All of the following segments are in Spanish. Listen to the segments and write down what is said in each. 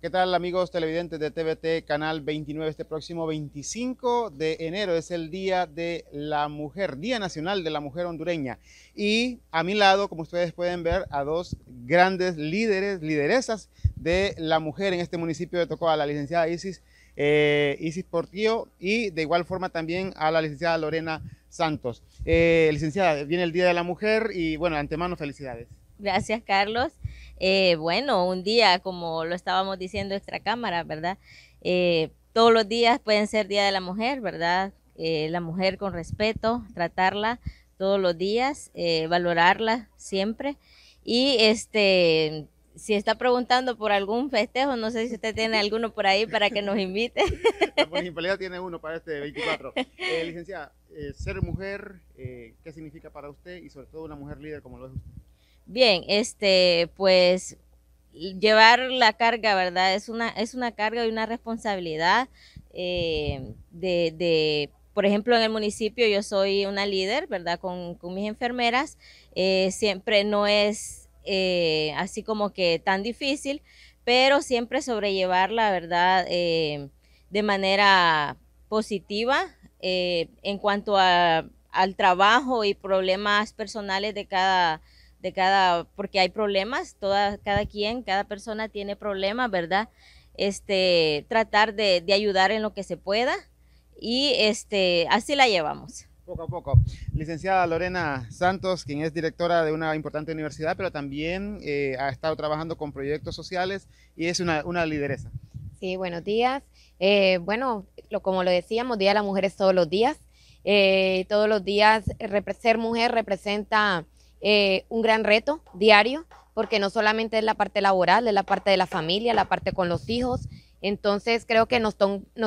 ¿Qué tal amigos televidentes de TVT Canal 29? Este próximo 25 de enero es el Día de la Mujer, Día Nacional de la Mujer Hondureña. Y a mi lado, como ustedes pueden ver, a dos grandes líderes, lideresas de la mujer en este municipio de a la licenciada eh, Isis, Portillo y de igual forma también a la licenciada Lorena Santos. Eh, licenciada, viene el Día de la Mujer y bueno, antemano felicidades. Gracias, Carlos. Eh, bueno, un día, como lo estábamos diciendo extra cámara, ¿verdad? Eh, todos los días pueden ser Día de la Mujer, ¿verdad? Eh, la mujer con respeto, tratarla todos los días, valorarla siempre. Y este, si está preguntando por algún festejo, no sé si usted tiene alguno por ahí para que nos invite. La municipalidad tiene uno para este 24. licenciada, ser mujer, ¿qué significa para usted y sobre todo una mujer líder como lo es usted? Bien, este, pues llevar la carga, ¿verdad? Es una, es una carga y una responsabilidad eh, de, por ejemplo, en el municipio yo soy una líder, ¿verdad? Con, mis enfermeras, eh, siempre no es eh, así como que tan difícil, pero siempre sobrellevarla, ¿verdad? de manera positiva en cuanto a, al trabajo y problemas personales de cada de cada, porque hay problemas, toda, cada quien, cada persona tiene problemas, ¿verdad? Este, tratar de, de ayudar en lo que se pueda y este, así la llevamos poco a poco. Licenciada Lorena Santos, quien es directora de una importante universidad, pero también eh, ha estado trabajando con proyectos sociales y es una, una lideresa. Sí, buenos días. Eh, bueno, como lo decíamos, Día de las Mujeres todos los días. Eh, todos los días ser mujer representa eh, un gran reto diario, porque no solamente es la parte laboral, es la parte de la familia, la parte con los hijos. Entonces creo que nos,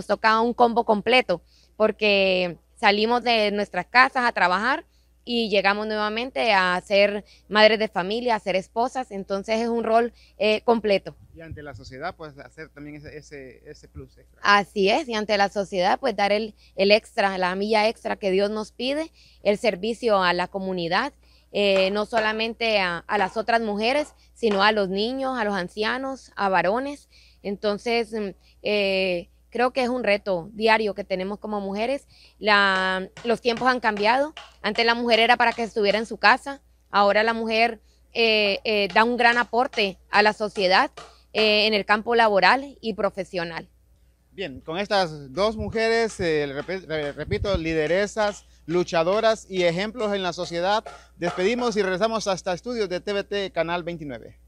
toca un combo completo, porque salimos de nuestras casas a trabajar y llegamos nuevamente a ser madres de familia, a ser esposas, entonces es un rol eh, completo. Y ante la sociedad, pues hacer también ese, ese, ese, plus extra. Así es, y ante la sociedad, pues dar el, el extra, la milla extra que Dios nos pide, el servicio a la comunidad eh, no solamente a, las otras mujeres, sino a los niños, a los ancianos, a varones. Entonces, mm, eh, creo que es un reto diario que tenemos como mujeres. los tiempos han cambiado. Antes la mujer era para que estuviera en su casa. Ahora la mujer eh, da un gran aporte a la sociedad en el campo laboral y profesional. Bien, con estas dos mujeres, eh, repito, lideresas, luchadoras y ejemplos en la sociedad, despedimos y regresamos hasta estudios de TVT Canal 29.